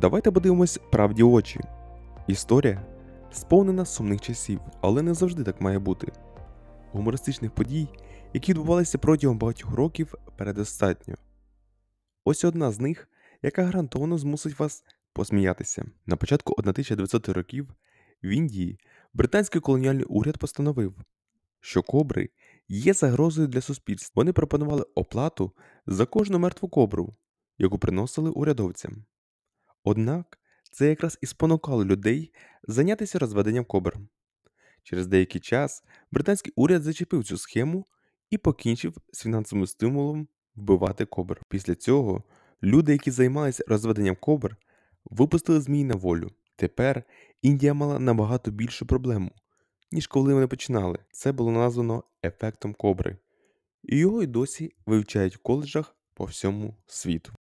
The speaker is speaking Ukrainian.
Давайте подивимось правді очі. Історія сповнена сумних часів, але не завжди так має бути. Гумористичних подій, які відбувалися протягом багатьох років, передостатньо. Ось одна з них, яка гарантовано змусить вас посміятися. На початку 1900 х років в Індії британський колоніальний уряд постановив, що кобри є загрозою для суспільства. Вони пропонували оплату за кожну мертву кобру, яку приносили урядовцям. Однак це якраз і спонукало людей зайнятися розведенням кобр. Через деякий час британський уряд зачепив цю схему і покінчив з фінансовим стимулом вбивати кобр. Після цього люди, які займалися розведенням кобр, випустили змій на волю. Тепер Індія мала набагато більшу проблему, ніж коли вони починали. Це було названо ефектом кобри, і його й досі вивчають в коледжах по всьому світу.